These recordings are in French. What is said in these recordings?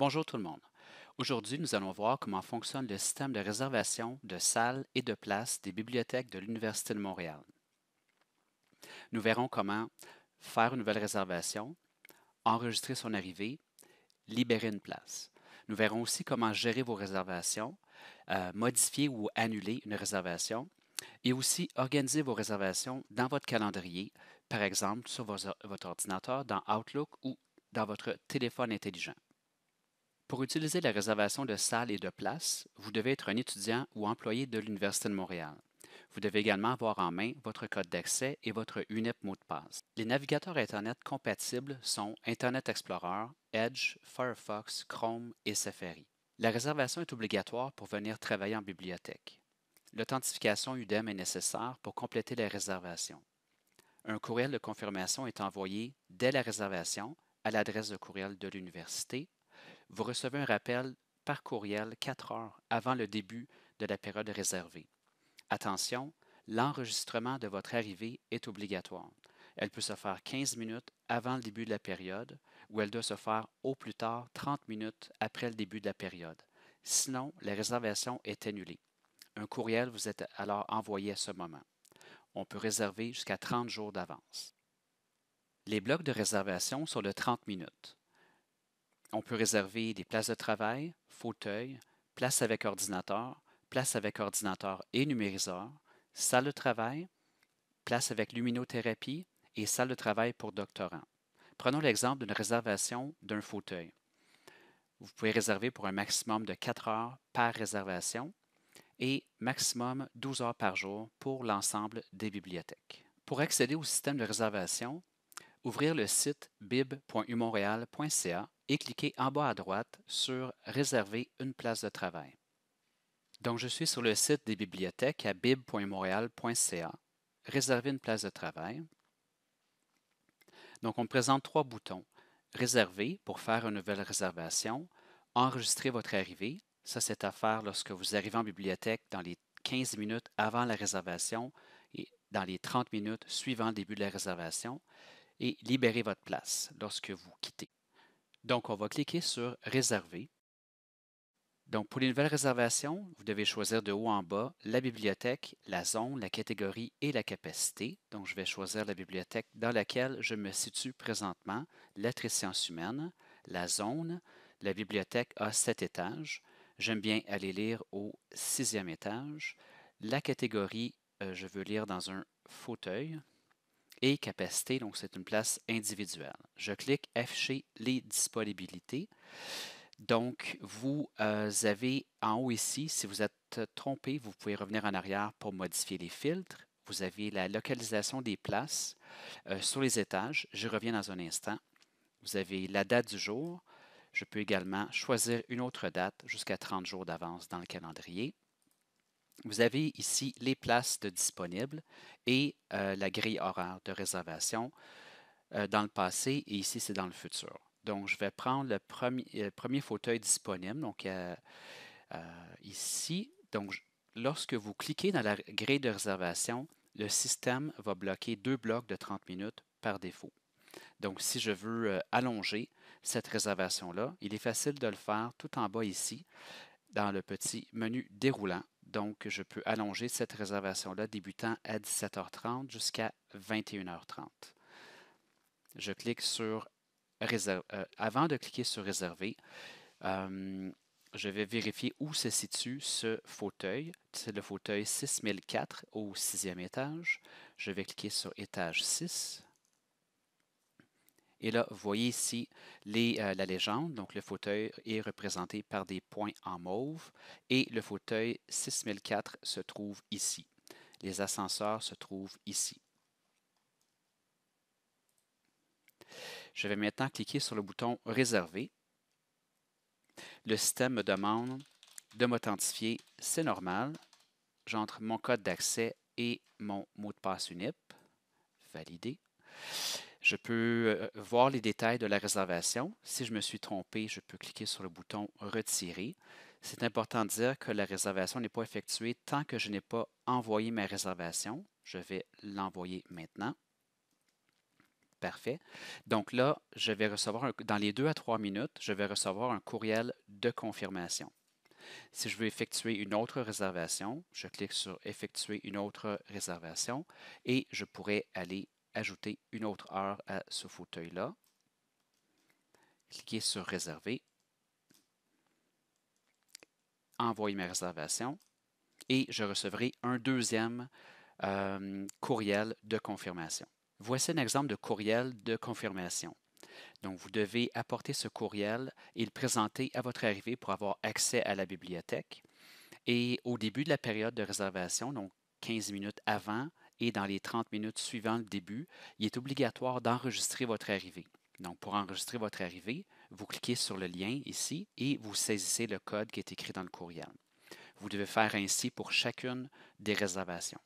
Bonjour tout le monde. Aujourd'hui, nous allons voir comment fonctionne le système de réservation de salles et de places des bibliothèques de l'Université de Montréal. Nous verrons comment faire une nouvelle réservation, enregistrer son arrivée, libérer une place. Nous verrons aussi comment gérer vos réservations, euh, modifier ou annuler une réservation, et aussi organiser vos réservations dans votre calendrier, par exemple sur votre ordinateur, dans Outlook ou dans votre téléphone intelligent. Pour utiliser la réservation de salles et de places, vous devez être un étudiant ou employé de l'Université de Montréal. Vous devez également avoir en main votre code d'accès et votre UNEP mot de passe. Les navigateurs Internet compatibles sont Internet Explorer, Edge, Firefox, Chrome et Safari. La réservation est obligatoire pour venir travailler en bibliothèque. L'authentification UDEM est nécessaire pour compléter la réservation. Un courriel de confirmation est envoyé dès la réservation à l'adresse de courriel de l'université vous recevez un rappel par courriel 4 heures avant le début de la période réservée. Attention, l'enregistrement de votre arrivée est obligatoire. Elle peut se faire 15 minutes avant le début de la période ou elle doit se faire au plus tard 30 minutes après le début de la période. Sinon, la réservation est annulée. Un courriel vous est alors envoyé à ce moment. On peut réserver jusqu'à 30 jours d'avance. Les blocs de réservation sont de 30 minutes. On peut réserver des places de travail, fauteuils, places avec ordinateur, places avec ordinateur et numériseur, salle de travail, place avec luminothérapie et salle de travail pour doctorants. Prenons l'exemple d'une réservation d'un fauteuil. Vous pouvez réserver pour un maximum de 4 heures par réservation et maximum 12 heures par jour pour l'ensemble des bibliothèques. Pour accéder au système de réservation, ouvrir le site bib.umontréal.ca et cliquer en bas à droite sur Réserver une place de travail. Donc, je suis sur le site des bibliothèques à bib.umontréal.ca. « Réserver une place de travail. Donc, on me présente trois boutons. Réserver pour faire une nouvelle réservation, enregistrer votre arrivée, ça c'est à faire lorsque vous arrivez en bibliothèque dans les 15 minutes avant la réservation et dans les 30 minutes suivant le début de la réservation et libérer votre place lorsque vous quittez. Donc, on va cliquer sur Réserver. Donc, pour les nouvelles réservations, vous devez choisir de haut en bas la bibliothèque, la zone, la catégorie et la capacité. Donc, je vais choisir la bibliothèque dans laquelle je me situe présentement, lettres et sciences humaines, la zone. La bibliothèque a sept étages. J'aime bien aller lire au sixième étage. La catégorie, euh, je veux lire dans un fauteuil et capacité, donc c'est une place individuelle. Je clique Afficher les disponibilités. Donc, vous euh, avez en haut ici, si vous êtes trompé, vous pouvez revenir en arrière pour modifier les filtres. Vous avez la localisation des places euh, sur les étages. Je reviens dans un instant. Vous avez la date du jour. Je peux également choisir une autre date jusqu'à 30 jours d'avance dans le calendrier. Vous avez ici les places de disponibles et euh, la grille horaire de réservation euh, dans le passé et ici c'est dans le futur. Donc je vais prendre le euh, premier, fauteuil disponible, donc ici. Donc lorsque vous cliquez dans la grille de réservation, le système va bloquer deux blocs de 30 minutes par défaut. Donc si je veux allonger cette réservation-là, il est facile de le faire tout en bas ici, dans le petit menu déroulant donc, je peux allonger cette réservation-là débutant à 17h30 jusqu'à 21h30. Je clique sur Réserver euh, ». avant de cliquer sur Réserver, euh, je vais vérifier où se situe ce fauteuil. C'est le fauteuil 6004 au sixième étage. Je vais cliquer sur Étage 6. Et là, vous voyez ici les, euh, la légende. Donc, le fauteuil est représenté par des points en mauve et le fauteuil 6004 se trouve ici. Les ascenseurs se trouvent ici. Je vais maintenant cliquer sur le bouton Réserver. Le système me demande de m'authentifier, c'est normal. J'entre mon code d'accès et mon mot de passe UNIP. Valider. Je peux voir les détails de la réservation. Si je me suis trompé, je peux cliquer sur le bouton Retirer. C'est important de dire que la réservation n'est pas effectuée tant que je n'ai pas envoyé ma réservation. Je vais l'envoyer maintenant. Parfait. Donc là, je vais recevoir, dans les deux à trois minutes, je vais recevoir un courriel de confirmation. Si je veux effectuer une autre réservation, je clique sur Effectuer une autre réservation et je pourrais aller ajouter une autre heure à ce fauteuil-là. Cliquez sur Réserver. Envoyer ma réservation. Et je recevrai un deuxième euh, courriel de confirmation. Voici un exemple de courriel de confirmation. Donc, vous devez apporter ce courriel et le présenter à votre arrivée pour avoir accès à la bibliothèque. Et au début de la période de réservation, donc 15 minutes avant et dans les 30 minutes suivant le début, il est obligatoire d'enregistrer votre arrivée. Donc, pour enregistrer votre arrivée, vous cliquez sur le lien ici et vous saisissez le code qui est écrit dans le courriel. Vous devez faire ainsi pour chacune des réservations.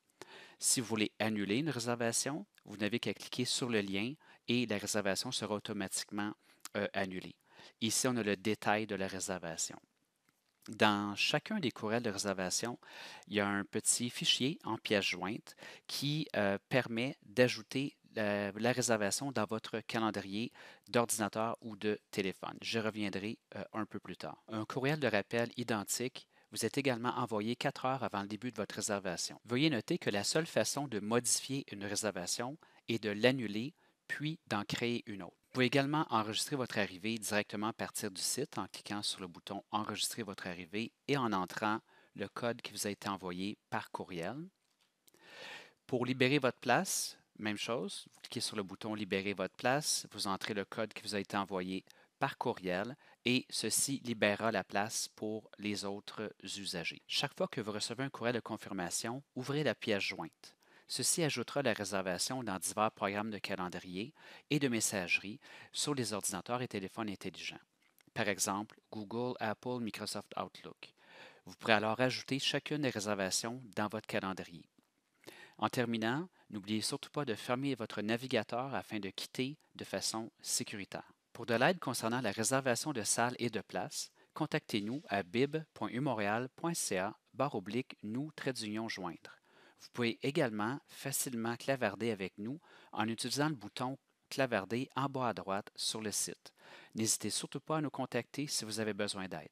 Si vous voulez annuler une réservation, vous n'avez qu'à cliquer sur le lien et la réservation sera automatiquement euh, annulée. Ici, on a le détail de la réservation. Dans chacun des courriels de réservation, il y a un petit fichier en pièce jointe qui euh, permet d'ajouter la, réservation dans votre calendrier d'ordinateur ou de téléphone. Je reviendrai euh, un peu plus tard. Un courriel de rappel identique vous est également envoyé quatre heures avant le début de votre réservation. Veuillez noter que la seule façon de modifier une réservation est de l'annuler puis d'en créer une autre. Vous pouvez également enregistrer votre arrivée directement à partir du site en cliquant sur le bouton Enregistrer votre arrivée et en entrant le code qui vous a été envoyé par courriel. Pour libérer votre place, même chose, vous cliquez sur le bouton Libérer votre place, vous entrez le code qui vous a été envoyé par courriel et ceci libérera la place pour les autres usagers. Chaque fois que vous recevez un courriel de confirmation, ouvrez la pièce jointe. Ceci ajoutera la réservation dans divers programmes de calendrier et de messagerie sur les ordinateurs et téléphones intelligents, par exemple Google, Apple, Microsoft Outlook. Vous pourrez alors ajouter chacune des réservations dans votre calendrier. En terminant, n'oubliez surtout pas de fermer votre navigateur afin de quitter de façon sécuritaire. Pour de l'aide concernant la réservation de salles et de places, contactez-nous à bib.umontréal.ca nous trait d'union joindre. Vous pouvez également facilement clavarder avec nous en utilisant le bouton Clavarder en bas à droite sur le site. N'hésitez surtout pas à nous contacter si vous avez besoin d'aide.